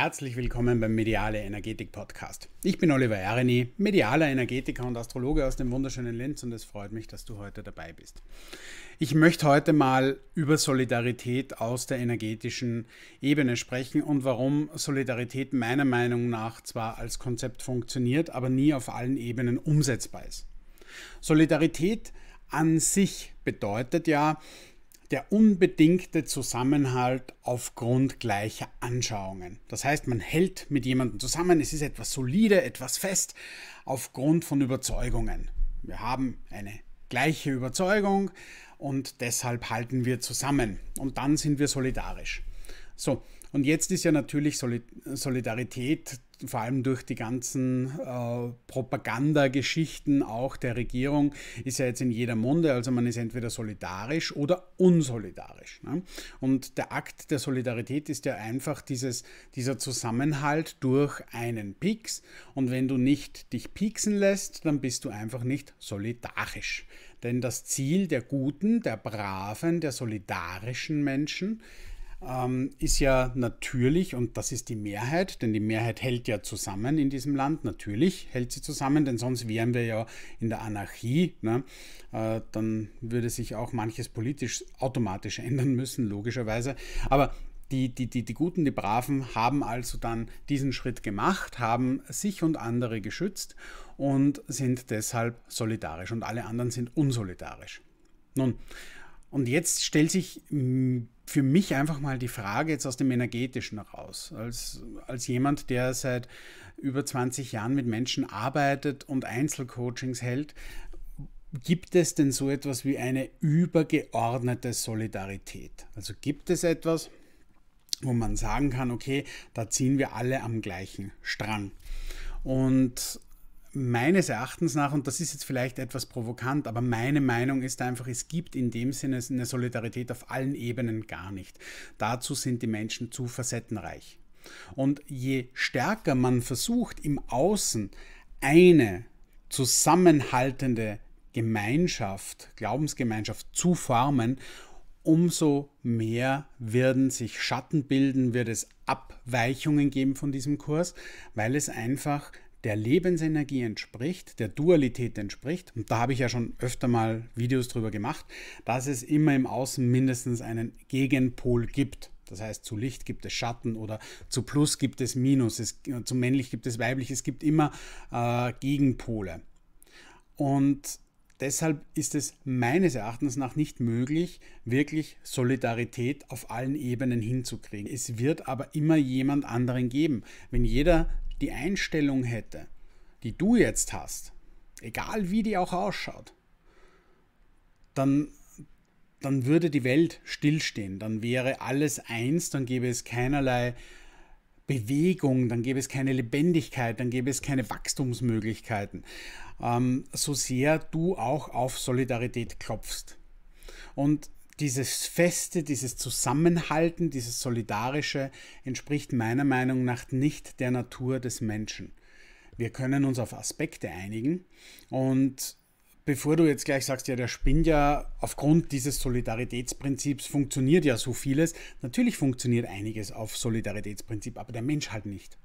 Herzlich willkommen beim Mediale Energetik Podcast. Ich bin Oliver Ereni, medialer Energetiker und Astrologe aus dem wunderschönen Linz und es freut mich, dass du heute dabei bist. Ich möchte heute mal über Solidarität aus der energetischen Ebene sprechen und warum Solidarität meiner Meinung nach zwar als Konzept funktioniert, aber nie auf allen Ebenen umsetzbar ist. Solidarität an sich bedeutet ja, der unbedingte Zusammenhalt aufgrund gleicher Anschauungen. Das heißt, man hält mit jemandem zusammen, es ist etwas solide, etwas fest, aufgrund von Überzeugungen. Wir haben eine gleiche Überzeugung und deshalb halten wir zusammen und dann sind wir solidarisch. So, und jetzt ist ja natürlich Solidarität vor allem durch die ganzen äh, Propagandageschichten auch der Regierung ist ja jetzt in jeder Munde, also man ist entweder solidarisch oder unsolidarisch. Ne? Und der Akt der Solidarität ist ja einfach dieses, dieser Zusammenhalt durch einen Pieks. Und wenn du nicht dich pieksen lässt, dann bist du einfach nicht solidarisch. Denn das Ziel der guten, der braven, der solidarischen Menschen ist, ähm, ist ja natürlich, und das ist die Mehrheit, denn die Mehrheit hält ja zusammen in diesem Land, natürlich hält sie zusammen, denn sonst wären wir ja in der Anarchie. Ne? Äh, dann würde sich auch manches politisch automatisch ändern müssen, logischerweise. Aber die, die, die, die Guten, die Braven haben also dann diesen Schritt gemacht, haben sich und andere geschützt und sind deshalb solidarisch und alle anderen sind unsolidarisch. Nun, und jetzt stellt sich für mich einfach mal die Frage jetzt aus dem Energetischen heraus, als, als jemand, der seit über 20 Jahren mit Menschen arbeitet und Einzelcoachings hält, gibt es denn so etwas wie eine übergeordnete Solidarität? Also gibt es etwas, wo man sagen kann, okay, da ziehen wir alle am gleichen Strang. Und meines Erachtens nach, und das ist jetzt vielleicht etwas provokant, aber meine Meinung ist einfach, es gibt in dem Sinne eine Solidarität auf allen Ebenen gar nicht. Dazu sind die Menschen zu facettenreich. Und je stärker man versucht, im Außen eine zusammenhaltende Gemeinschaft, Glaubensgemeinschaft zu formen, umso mehr werden sich Schatten bilden, wird es Abweichungen geben von diesem Kurs, weil es einfach der Lebensenergie entspricht, der Dualität entspricht, und da habe ich ja schon öfter mal Videos drüber gemacht, dass es immer im Außen mindestens einen Gegenpol gibt. Das heißt, zu Licht gibt es Schatten oder zu Plus gibt es Minus, es, äh, zu männlich gibt es weiblich, es gibt immer äh, Gegenpole. Und deshalb ist es meines Erachtens nach nicht möglich, wirklich Solidarität auf allen Ebenen hinzukriegen. Es wird aber immer jemand anderen geben. Wenn jeder die Einstellung hätte, die du jetzt hast, egal wie die auch ausschaut, dann, dann würde die Welt stillstehen, dann wäre alles eins, dann gäbe es keinerlei Bewegung, dann gäbe es keine Lebendigkeit, dann gäbe es keine Wachstumsmöglichkeiten, ähm, so sehr du auch auf Solidarität klopfst. Und dieses Feste, dieses Zusammenhalten, dieses Solidarische entspricht meiner Meinung nach nicht der Natur des Menschen. Wir können uns auf Aspekte einigen und bevor du jetzt gleich sagst, ja, der spinnt ja, aufgrund dieses Solidaritätsprinzips funktioniert ja so vieles. Natürlich funktioniert einiges auf Solidaritätsprinzip, aber der Mensch halt nicht.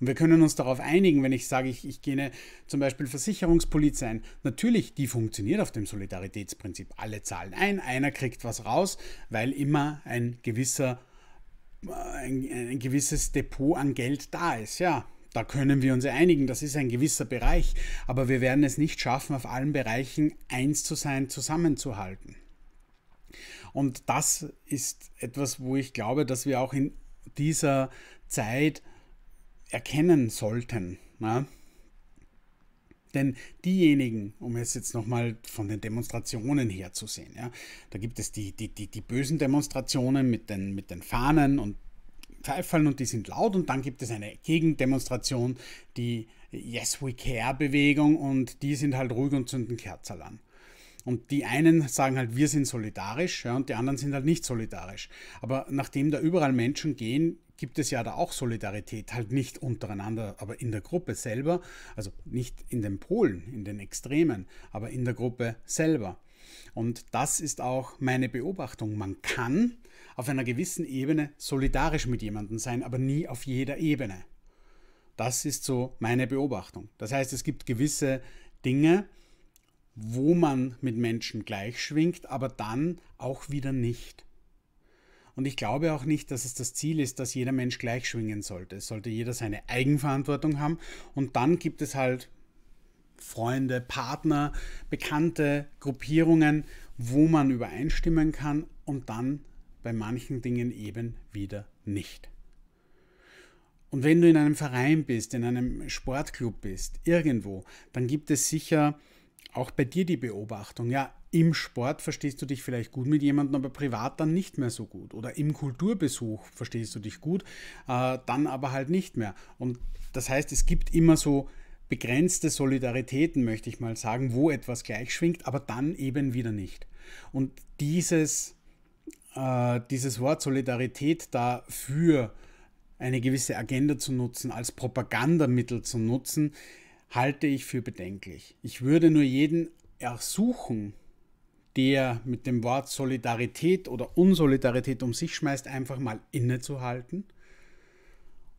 Und wir können uns darauf einigen, wenn ich sage, ich, ich gehe ne, zum Beispiel Versicherungspolizei ein. Natürlich, die funktioniert auf dem Solidaritätsprinzip. Alle zahlen ein, einer kriegt was raus, weil immer ein gewisser äh, ein, ein gewisses Depot an Geld da ist. Ja, da können wir uns einigen, das ist ein gewisser Bereich, aber wir werden es nicht schaffen, auf allen Bereichen eins zu sein, zusammenzuhalten. Und das ist etwas, wo ich glaube, dass wir auch in dieser Zeit erkennen sollten. Na? Denn diejenigen, um es jetzt nochmal von den Demonstrationen her zu sehen, ja, da gibt es die, die, die, die bösen Demonstrationen mit den, mit den Fahnen und Pfeifern und die sind laut und dann gibt es eine Gegendemonstration, die Yes We Care Bewegung und die sind halt ruhig und zünden Kerzen an. Und die einen sagen halt, wir sind solidarisch ja, und die anderen sind halt nicht solidarisch. Aber nachdem da überall Menschen gehen, gibt es ja da auch Solidarität, halt nicht untereinander, aber in der Gruppe selber, also nicht in den Polen, in den Extremen, aber in der Gruppe selber. Und das ist auch meine Beobachtung. Man kann auf einer gewissen Ebene solidarisch mit jemandem sein, aber nie auf jeder Ebene. Das ist so meine Beobachtung. Das heißt, es gibt gewisse Dinge, wo man mit Menschen gleich schwingt, aber dann auch wieder nicht. Und ich glaube auch nicht, dass es das Ziel ist, dass jeder Mensch gleich schwingen sollte. Es sollte jeder seine Eigenverantwortung haben. Und dann gibt es halt Freunde, Partner, Bekannte, Gruppierungen, wo man übereinstimmen kann und dann bei manchen Dingen eben wieder nicht. Und wenn du in einem Verein bist, in einem Sportclub bist, irgendwo, dann gibt es sicher auch bei dir die Beobachtung, ja, im Sport verstehst du dich vielleicht gut mit jemandem, aber privat dann nicht mehr so gut. Oder im Kulturbesuch verstehst du dich gut, äh, dann aber halt nicht mehr. Und das heißt, es gibt immer so begrenzte Solidaritäten, möchte ich mal sagen, wo etwas gleich schwingt, aber dann eben wieder nicht. Und dieses, äh, dieses Wort Solidarität dafür eine gewisse Agenda zu nutzen, als Propagandamittel zu nutzen, halte ich für bedenklich. Ich würde nur jeden ersuchen, der mit dem Wort Solidarität oder Unsolidarität um sich schmeißt, einfach mal innezuhalten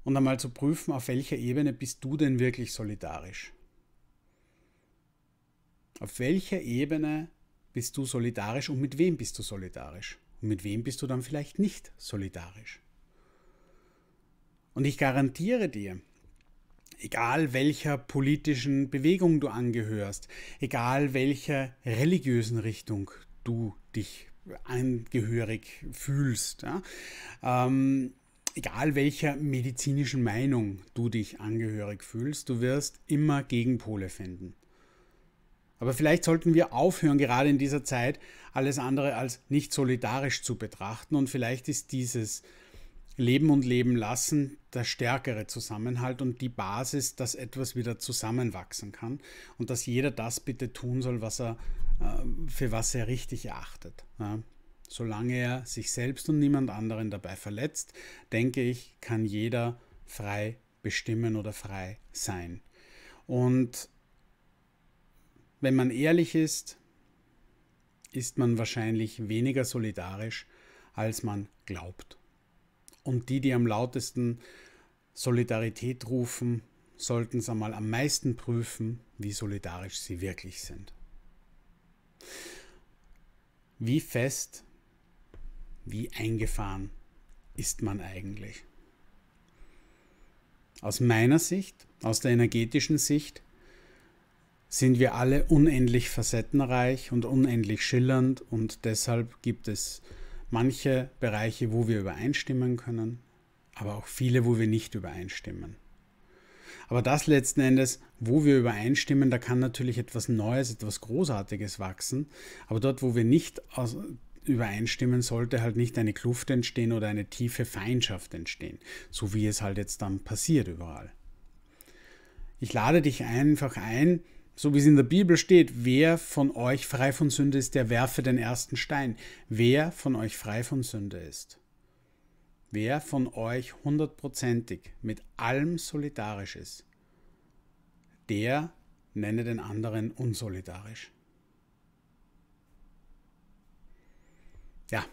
und einmal zu prüfen, auf welcher Ebene bist du denn wirklich solidarisch? Auf welcher Ebene bist du solidarisch und mit wem bist du solidarisch? Und mit wem bist du dann vielleicht nicht solidarisch? Und ich garantiere dir, egal welcher politischen Bewegung du angehörst, egal welcher religiösen Richtung du dich angehörig fühlst, ja, ähm, egal welcher medizinischen Meinung du dich angehörig fühlst, du wirst immer Gegenpole finden. Aber vielleicht sollten wir aufhören, gerade in dieser Zeit alles andere als nicht solidarisch zu betrachten und vielleicht ist dieses Leben und Leben lassen der stärkere Zusammenhalt und die Basis, dass etwas wieder zusammenwachsen kann und dass jeder das bitte tun soll, was er, äh, für was er richtig erachtet. Ja. Solange er sich selbst und niemand anderen dabei verletzt, denke ich, kann jeder frei bestimmen oder frei sein. Und wenn man ehrlich ist, ist man wahrscheinlich weniger solidarisch, als man glaubt. Und die, die am lautesten Solidarität rufen, sollten es einmal am meisten prüfen, wie solidarisch sie wirklich sind. Wie fest, wie eingefahren ist man eigentlich? Aus meiner Sicht, aus der energetischen Sicht, sind wir alle unendlich facettenreich und unendlich schillernd und deshalb gibt es manche Bereiche, wo wir übereinstimmen können, aber auch viele, wo wir nicht übereinstimmen. Aber das letzten Endes, wo wir übereinstimmen, da kann natürlich etwas Neues, etwas Großartiges wachsen. Aber dort, wo wir nicht übereinstimmen, sollte halt nicht eine Kluft entstehen oder eine tiefe Feindschaft entstehen, so wie es halt jetzt dann passiert überall. Ich lade dich einfach ein, so wie es in der Bibel steht, wer von euch frei von Sünde ist, der werfe den ersten Stein. Wer von euch frei von Sünde ist. Wer von euch hundertprozentig mit allem solidarisch ist, der nenne den anderen unsolidarisch. Ja,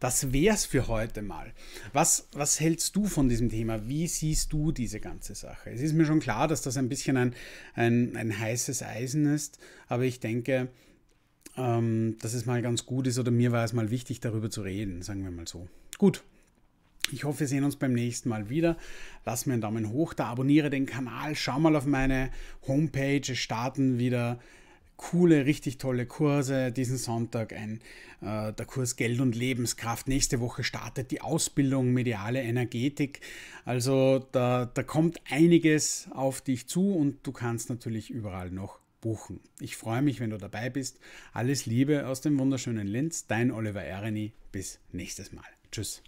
das wär's für heute mal. Was, was hältst du von diesem Thema? Wie siehst du diese ganze Sache? Es ist mir schon klar, dass das ein bisschen ein, ein, ein heißes Eisen ist, aber ich denke, ähm, dass es mal ganz gut ist oder mir war es mal wichtig, darüber zu reden, sagen wir mal so. Gut, ich hoffe, wir sehen uns beim nächsten Mal wieder. Lass mir einen Daumen hoch da, abonniere den Kanal, schau mal auf meine Homepage, starten wieder coole, richtig tolle Kurse. Diesen Sonntag ein, äh, der Kurs Geld und Lebenskraft. Nächste Woche startet die Ausbildung Mediale Energetik. Also da, da kommt einiges auf dich zu und du kannst natürlich überall noch buchen. Ich freue mich, wenn du dabei bist. Alles Liebe aus dem wunderschönen Linz. Dein Oliver Ereni. Bis nächstes Mal. Tschüss.